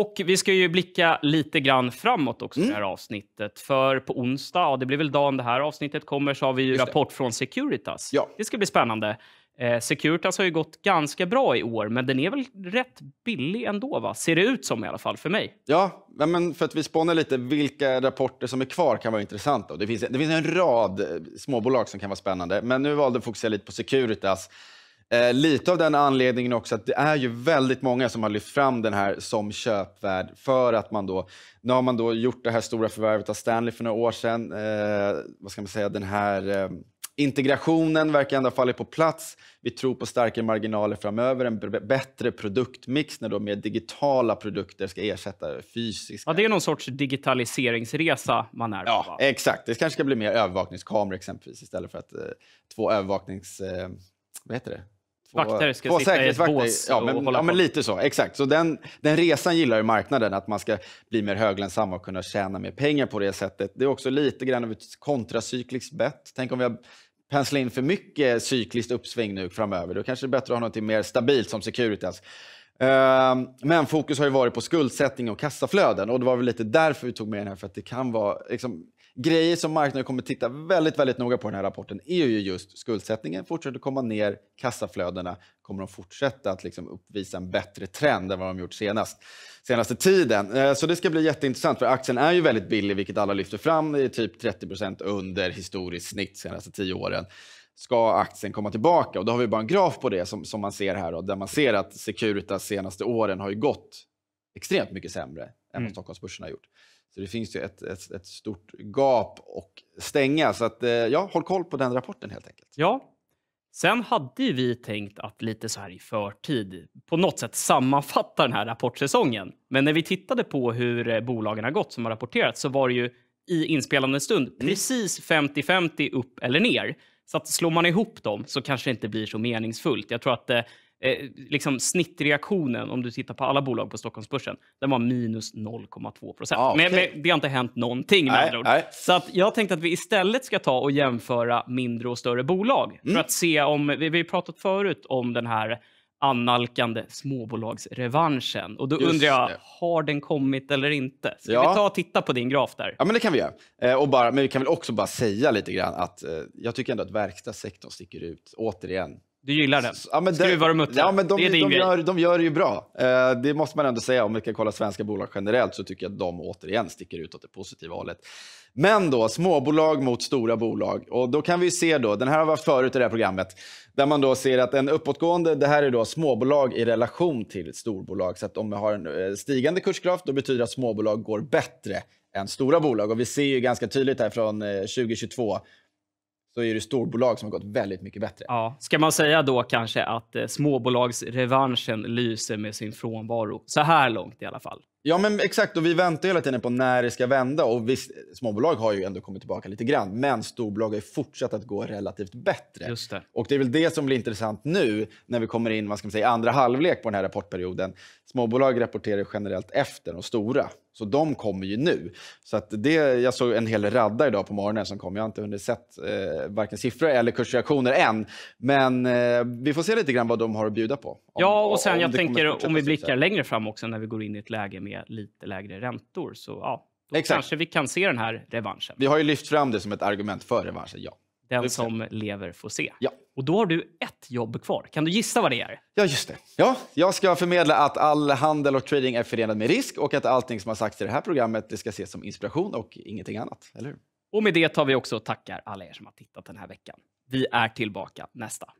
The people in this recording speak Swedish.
Och vi ska ju blicka lite grann framåt också mm. det här mm. avsnittet. För på onsdag, ja, det blir väl dagen det här avsnittet kommer, så har vi ju rapport från Securitas. Ja. Det ska bli spännande. Eh, Securitas har ju gått ganska bra i år, men den är väl rätt billig ändå, va? ser det ut som i alla fall för mig. Ja, men för att vi spånar lite vilka rapporter som är kvar kan vara intressanta. Det finns, det finns en rad eh, småbolag som kan vara spännande, men nu valde vi att fokusera lite på Securitas Eh, lite av den anledningen också att det är ju väldigt många som har lyft fram den här som köpvärd för att man då, nu har man då gjort det här stora förvärvet av Stanley för några år sedan. Eh, vad ska man säga, den här eh, integrationen verkar ändå ha fallit på plats. Vi tror på starkare marginaler framöver, en bättre produktmix när då mer digitala produkter ska ersätta fysiska. Ja, det är någon sorts digitaliseringsresa man är på. Ja, exakt. Det kanske ska bli mer övervakningskameror exempelvis istället för att eh, två övervaknings... Eh, vad heter det? Vakter ska på sitta i ett bås ja, men, och hålla ja, på. men lite så. Exakt. Så den, den resan gillar ju marknaden, att man ska bli mer höglänsam och kunna tjäna mer pengar på det sättet. Det är också lite grann av ett kontracykliskt bett. Tänk om vi har penslat in för mycket cykliskt uppsving nu framöver. Då kanske det är bättre att ha något mer stabilt som Securitas Ehm, men fokus har ju varit på skuldsättning och kassaflöden och det var väl lite därför vi tog med den här för att det kan vara liksom, grejer som marknaden kommer titta väldigt, väldigt noga på i den här rapporten är ju just skuldsättningen fortsätter komma ner, kassaflödena kommer de fortsätta att liksom uppvisa en bättre trend än vad de gjort senast, senaste tiden. Ehm, så det ska bli jätteintressant för aktien är ju väldigt billig, vilket alla lyfter fram. Det är typ 30 under historiskt snitt senaste tio åren ska aktien komma tillbaka? Och då har vi bara en graf på det som, som man ser här, då, där man ser att Securitas senaste åren har gått extremt mycket sämre än vad mm. Stockholmsbörsen har gjort. Så det finns ju ett, ett, ett stort gap att stänga. Så att, eh, ja, håll koll på den rapporten helt enkelt. Ja, Sen hade vi tänkt att lite så här i förtid på något sätt sammanfatta den här rapportsäsongen. Men när vi tittade på hur eh, bolagen har gått som har rapporterat så var det ju i inspelande stund mm. precis 50-50 upp eller ner. Så att slår man ihop dem så kanske det inte blir så meningsfullt. Jag tror att eh, eh liksom snittreaktionen, om du tittar på alla bolag på Stockholmsbörsen, den var minus 0,2 procent. Ah, okay. men, men, det har inte hänt någonting med nej, andra ord. Nej. Så att jag tänkte att vi istället ska ta och jämföra mindre och större bolag mm. för att se om, vi, vi har pratat förut om den här annalkande småbolagsrevanschen. Och då Just undrar jag, det. har den kommit eller inte? Ska ja. vi ta och titta på din graf där? Ja, men det kan vi göra. Eh, och bara, men vi kan väl också bara säga lite grann att eh, jag tycker ändå att verkstadssektorn sticker ut, återigen. Du gillar den? Ja, men det, Skruvar och muttrar? Ja, men de, det är din de, gör, de gör det ju bra. Eh, det måste man ändå säga. Om vi ska kolla svenska bolag generellt så tycker jag att de återigen sticker ut åt det positiva hållet. Men då, småbolag mot stora bolag. Och då kan vi se då, den här har vi haft förut i det här programmet, där man då ser att en uppåtgående, det här är då småbolag i relation till ett storbolag. Så att om vi har en eh, stigande kursgraf, då betyder det att småbolag går bättre än stora bolag. Och vi ser ju ganska tydligt här från 2022 eh, så är det storbolag som har gått väldigt mycket bättre. Ja. Ska man säga då kanske att eh, småbolagsrevanschen lyser med sin frånvaro? Så här långt i alla fall. Ja, men exakt. Och vi väntar hela tiden på när det ska vända. Och visst, småbolag har ju ändå kommit tillbaka lite grann, men storbolag har ju fortsatt att gå relativt bättre. Just det. Och det är väl det som blir intressant nu när vi kommer in vad ska man säga, andra halvlek på den här rapportperioden. Småbolag rapporterar generellt efter de stora, så de kommer ju nu. Så att det, jag såg en hel radda idag på morgonen som kom. Jag har inte hunnit sett eh, varken siffror eller kursreaktioner än. Men eh, vi får se lite grann vad de har att bjuda på. Om, ja, och sen om, jag tänker om vi blickar längre fram också när vi går in i ett läge med med lite lägre räntor. Så ja, då Exakt. kanske vi kan se den här revanschen. Vi har ju lyft fram det som ett argument för revanschen, ja. Den som lever får se. Ja. Och då har du ett jobb kvar. Kan du gissa vad det är? Ja, just det. Ja, jag ska förmedla att all handel och trading är förenad med risk och att allting som har sagts i det här programmet det ska ses som inspiration och ingenting annat. Eller hur? Och med det tar vi också och tackar alla er som har tittat den här veckan. Vi är tillbaka nästa.